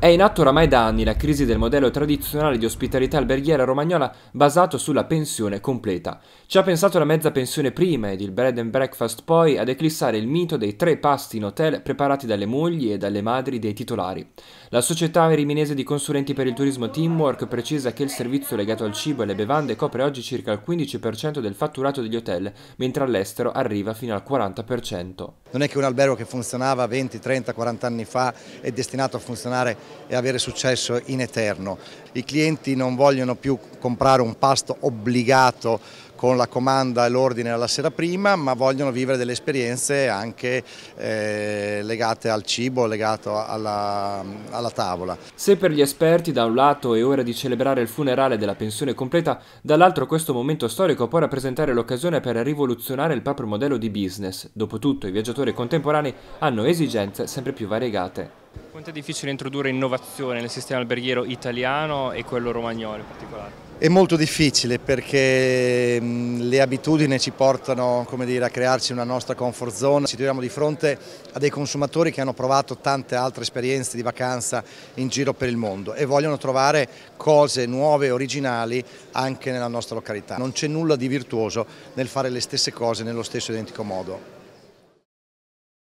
È in atto oramai da anni la crisi del modello tradizionale di ospitalità alberghiera romagnola basato sulla pensione completa. Ci ha pensato la mezza pensione prima ed il bread and breakfast poi ad eclissare il mito dei tre pasti in hotel preparati dalle mogli e dalle madri dei titolari. La società riminese di consulenti per il turismo Teamwork precisa che il servizio legato al cibo e alle bevande copre oggi circa il 15% del fatturato degli hotel, mentre all'estero arriva fino al 40%. Non è che un albergo che funzionava 20, 30, 40 anni fa è destinato a funzionare e avere successo in eterno. I clienti non vogliono più comprare un pasto obbligato con la comanda e l'ordine alla sera prima, ma vogliono vivere delle esperienze anche eh, legate al cibo, legate alla, alla, tavola. Se per gli esperti da un lato è ora di celebrare il funerale della pensione completa, dall'altro questo momento storico può rappresentare l'occasione per rivoluzionare il proprio modello di business. Dopotutto i viaggiatori contemporanei hanno esigenze sempre più variegate. Quanto è difficile introdurre innovazione nel sistema alberghiero italiano e quello romagnolo in particolare? È molto difficile perché mm, le abitudini ci portano dire, a crearci una nostra comfort zone, ci troviamo di fronte a dei consumatori che hanno provato tante altre esperienze di vacanza in giro per il mondo e vogliono trovare cose nuove e originali anche nella nostra località. Non c'è nulla di virtuoso nel fare le stesse cose nello stesso identico modo.